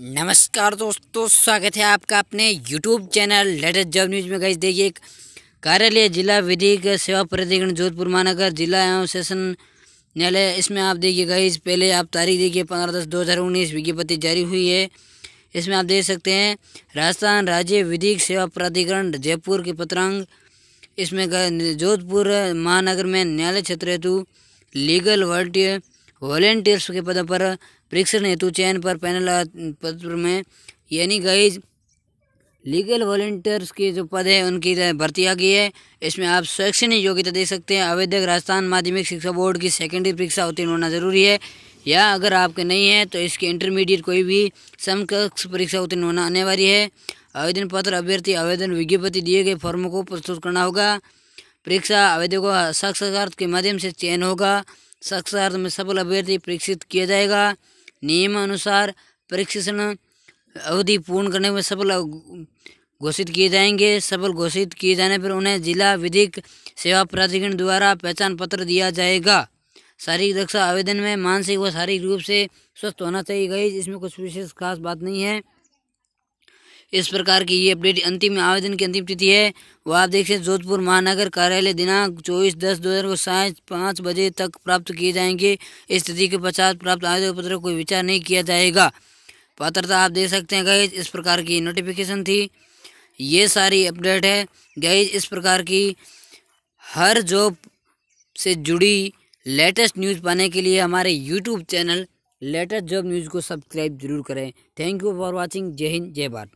नमस्कार दोस्तों स्वागत है आपका अपने YouTube channel latest job news में गई देखिए कार्यालय जिला विधिक सेवा प्राधिकरण जोधपुर महानगर जिला एवं सेशन न्यायालय इसमें आप देखिए गई पहले आप तारीख देखिए पंद्रह दस दो हज़ार उन्नीस विज्ञप्ति जारी हुई है इसमें आप देख सकते हैं राजस्थान राज्य विधिक सेवा प्राधिकरण जयपुर के पत्रांग इसमें जोधपुर महानगर में न्यायालय क्षेत्र हेतु लीगल वर्ल्टियर वॉलेंटियर्स के पदों पर परीक्षण हेतु चयन पर पैनल पत्र में यानी गई लीगल वॉल्टियर्स के जो पद है उनकी भर्ती आ गई है इसमें आप शैक्षणिक योग्यता दे सकते हैं आवेदक राजस्थान माध्यमिक शिक्षा बोर्ड की सेकेंडरी परीक्षा उत्तीर्ण होना जरूरी है या अगर आपके नहीं है तो इसके इंटरमीडिएट कोई भी समकक्ष परीक्षा उत्तीर्ण होना अनिवार्य है आवेदन पत्र अभ्यर्थी आवेदन विज्ञप्ति दिए गए फॉर्मों को प्रस्तुत करना होगा परीक्षा आवेदकों का साक्षात्कार के माध्यम से चयन होगा साक्षात्कार में सफल अभ्यर्थी परीक्षित किया जाएगा नियमानुसार प्रशिक्षण अवधि पूर्ण करने में सफल घोषित किए जाएंगे सफल घोषित किए जाने पर उन्हें जिला विधिक सेवा प्राधिकरण द्वारा पहचान पत्र दिया जाएगा शारीरिक रक्षा आवेदन में मानसिक व शारीरिक रूप से स्वस्थ होना चाहिए गई इसमें कुछ विशेष खास बात नहीं है इस प्रकार की ये अपडेट अंतिम आवेदन की अंतिम तिथि है वह आप देख सकते जोधपुर महानगर कार्यालय दिनांक चौबीस दस दो हज़ार को साय पाँच बजे तक प्राप्त किए जाएंगे इस तिथि के पश्चात प्राप्त आवेदन पत्र कोई विचार नहीं किया जाएगा पात्रता आप देख सकते हैं गैज इस प्रकार की नोटिफिकेशन थी ये सारी अपडेट है गैज इस प्रकार की हर जॉब से जुड़ी लेटेस्ट न्यूज़ पाने के लिए हमारे YouTube channel latest job news को सब्सक्राइब जरूर करें थैंक यू फॉर वॉचिंग जय हिंद जय भारत